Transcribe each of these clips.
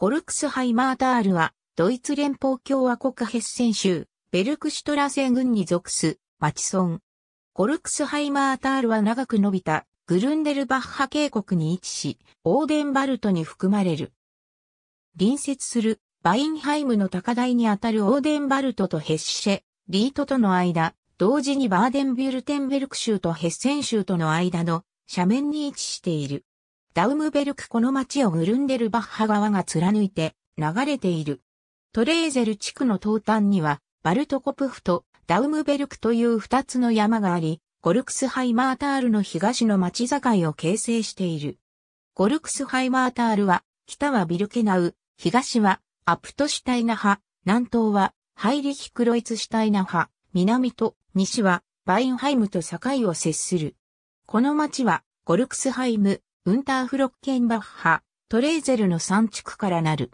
コルクスハイマータールは、ドイツ連邦共和国ヘッセン州、ベルクシュトラセン郡に属す、町村。コルクスハイマータールは長く伸びた、グルンデルバッハ渓谷に位置し、オーデンバルトに含まれる。隣接する、バインハイムの高台にあたるオーデンバルトとヘッシェ、リートとの間、同時にバーデンビュルテンベルク州とヘッセン州との間の斜面に位置している。ダウムベルクこの町をグルンデルバッハ川が貫いて流れている。トレーゼル地区の東端には、バルトコプフとダウムベルクという二つの山があり、ゴルクスハイマータールの東の町境を形成している。ゴルクスハイマータールは、北はビルケナウ、東はアプトシュタイナ派、南東はハイリヒクロイツシュタイナ派、南と西はバインハイムと境を接する。この町はゴルクスハイム、ウンターフロッケンバッハ、トレーゼルの3地区からなる。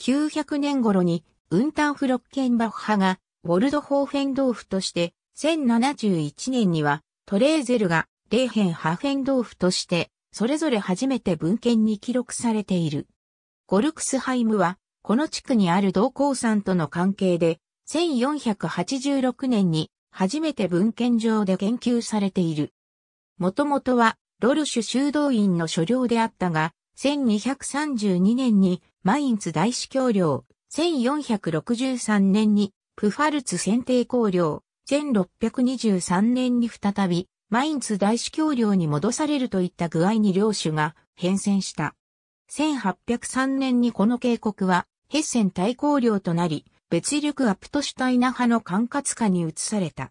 900年頃にウンターフロッケンバッハがウォルドホーフェンドーフとして、1071年にはトレーゼルがレーヘンハーフェンドーフとして、それぞれ初めて文献に記録されている。ゴルクスハイムは、この地区にある同鉱山との関係で、1486年に初めて文献上で研究されている。もともとはロルシュ修道院の所領であったが、1232年にマインツ大司教領、1463年にプファルツ選定公領、1623年に再びマインツ大司教領に戻されるといった具合に領主が変遷した。1803年にこの渓谷はヘッセン大公領となり、別力アプトシュタイナ派の管轄下に移された。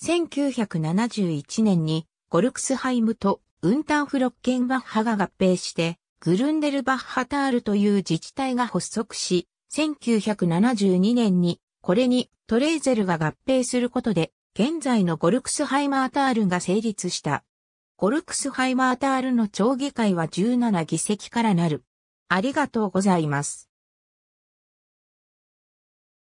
1971年にゴルクスハイムとウンターフロッケンバッハが合併して、グルンデルバッハタールという自治体が発足し、1972年にこれにトレーゼルが合併することで、現在のゴルクスハイマータールが成立した。ゴルクスハイマータールの町議会は17議席からなる。ありがとうございます。